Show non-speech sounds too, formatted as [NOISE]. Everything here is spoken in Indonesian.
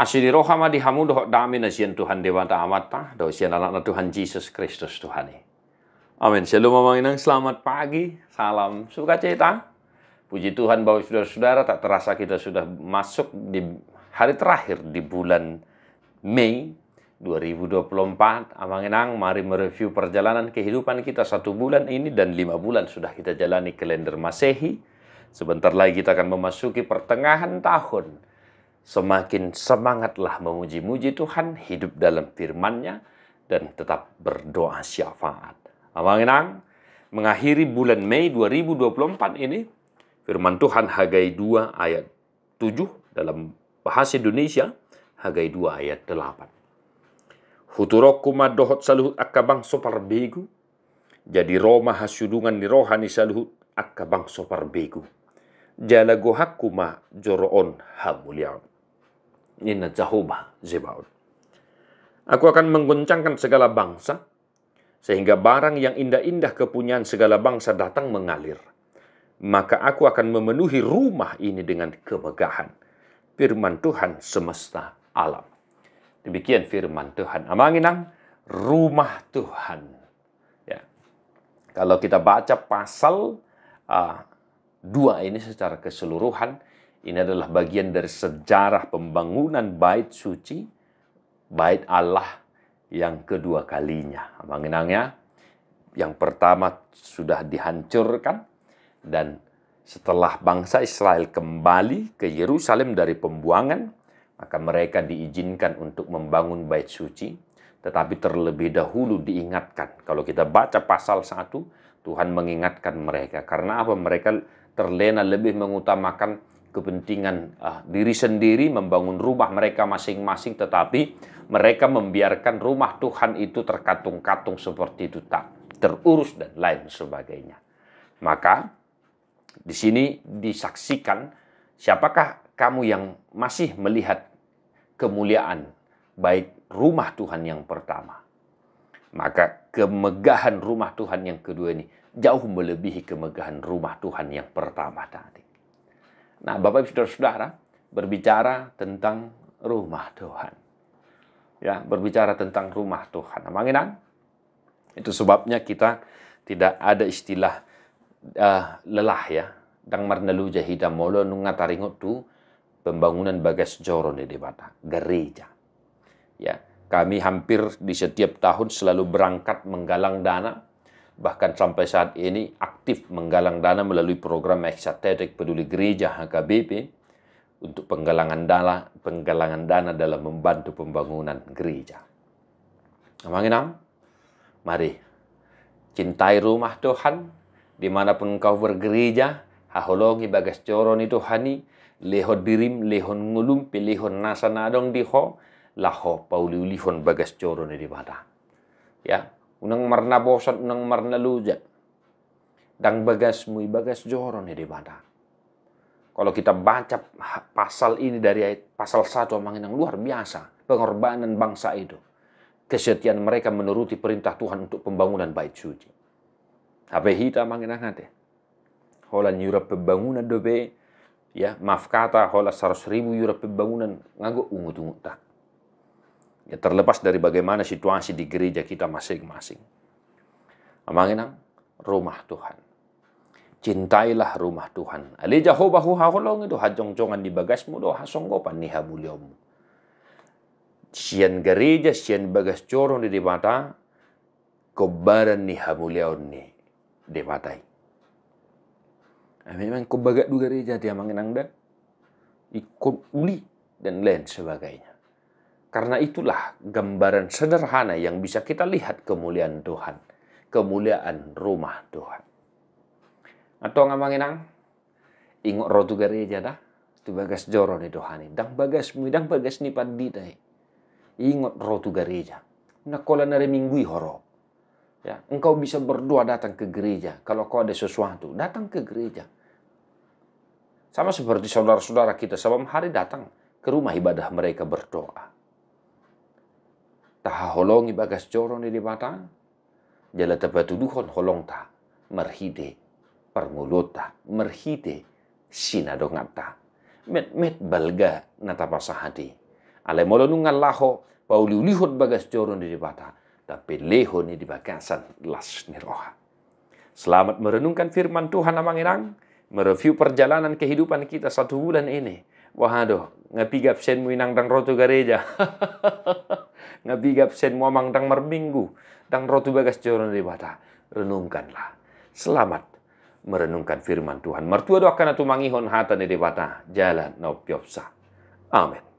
Asyidi rohama doh dami nasian Tuhan Dewa Dewata Amata, sian anak Tuhan Jesus Kristus Tuhan. Amin. Shalom Mamanginang, selamat pagi, salam sukacita. Puji Tuhan bahwa saudara-saudara tak terasa kita sudah masuk di hari terakhir di bulan Mei 2024. Amanginang, mari mereview perjalanan kehidupan kita satu bulan ini dan lima bulan sudah kita jalani kalender Masehi. Sebentar lagi kita akan memasuki pertengahan tahun semakin semangatlah memuji-muji Tuhan, hidup dalam firman-Nya, dan tetap berdoa syafaat. Abang Enang, mengakhiri bulan Mei 2024 ini, firman Tuhan Hagai 2 ayat 7 dalam bahasa Indonesia, Hagai 2 ayat 8. Huturoku dohot saluhut akabang sopar begu, jadi Roma hasyudungan di rohani saluhut akabang sopar begu. Jala ma joroon hamuliam. Inna jahuba zibaun. Aku akan mengguncangkan segala bangsa, sehingga barang yang indah-indah kepunyaan segala bangsa datang mengalir. Maka aku akan memenuhi rumah ini dengan kemegahan. Firman Tuhan semesta alam. Demikian firman Tuhan. Amanginang, rumah Tuhan. Ya. Kalau kita baca pasal uh, dua ini secara keseluruhan, ini adalah bagian dari sejarah pembangunan bait suci, bait Allah yang kedua kalinya. Mengenangnya, yang pertama sudah dihancurkan dan setelah bangsa Israel kembali ke Yerusalem dari pembuangan, maka mereka diizinkan untuk membangun bait suci. Tetapi terlebih dahulu diingatkan. Kalau kita baca pasal satu, Tuhan mengingatkan mereka. Karena apa? Mereka terlena lebih mengutamakan kepentingan uh, diri sendiri, membangun rumah mereka masing-masing, tetapi mereka membiarkan rumah Tuhan itu terkatung-katung seperti itu tak terurus dan lain sebagainya. Maka di sini disaksikan siapakah kamu yang masih melihat kemuliaan baik rumah Tuhan yang pertama. Maka kemegahan rumah Tuhan yang kedua ini jauh melebihi kemegahan rumah Tuhan yang pertama tadi. Nah, Bapak Ibu Saudara-saudara, berbicara tentang rumah Tuhan. Ya, berbicara tentang rumah Tuhan. Amanginan? Nah, itu sebabnya kita tidak ada istilah uh, lelah ya. Dang marnelu jahida molo nunga taringot tu pembangunan bagas joron di debata gereja. Ya, kami hampir di setiap tahun selalu berangkat menggalang dana bahkan sampai saat ini aktif menggalang dana melalui program eksatetek peduli gereja HKBP untuk penggalangan dana, penggalangan dana dalam membantu pembangunan gereja. Amang enam, mari cintai rumah Tuhan, dimanapun kau bergereja, haholongi bagas coron itu hani lehon dirim, lehon pilihon lehon nasanadong diho, laho pauliulihon bagas coron di mana. Ya, unang marna bosot unang marna lujat Dang bagas mui bagas joron ya di mana kalau kita baca pasal ini dari ayat pasal satu, memang yang luar biasa pengorbanan bangsa itu kesetiaan mereka menuruti perintah Tuhan untuk pembangunan bait suci apa hita amang yang nanti holan yurap pembangunan dobe ya maaf kata hola 100 ribu yurap pembangunan nganggo ungu tungu tak Ya, terlepas dari bagaimana situasi di gereja kita masing-masing. Amanginang, rumah Tuhan. Cintailah rumah Tuhan. Alija hobahu haholong itu hajong-jongan di bagasmu do hasonggopan niha buliomu. Sian gereja, sian bagas corong di mata, kobaran niha bulion ni di matai. Memang kobagat du gereja dia manginang dah. Ikut uli dan lain sebagainya. Karena itulah gambaran sederhana yang bisa kita lihat kemuliaan Tuhan. Kemuliaan rumah Tuhan. Atau ngamanginang, ingat rotu gari aja dah. Tu bagas joro ni Tuhan. Dang bagas mu, dang bagas ni padidai. Ingat rotu gari aja. Nakola nare minggui horo. Ya, engkau bisa berdoa datang ke gereja. Kalau kau ada sesuatu, datang ke gereja. Sama seperti saudara-saudara kita sebelum hari datang ke rumah ibadah mereka berdoa taha holongi bagas coron di mata jala tabatuduhon holongta permulota parmulota marhide sinadongata met met balga natapasahati ale molonu ngalaho ulihot bagas coron di mata tapi leho ni di bagasan las niroha selamat merenungkan firman Tuhan amanginang mereview perjalanan kehidupan kita satu bulan ini wahado ngapi gapsen muinang dan roto gereja [LAUGHS] ngabigap sen muamang dang marbinggu, dang rotu bagas joron debata. Renungkanlah. Selamat merenungkan firman Tuhan. Mertua doakan atu mangihon hata ne debata. Jalan no piopsa. Amin.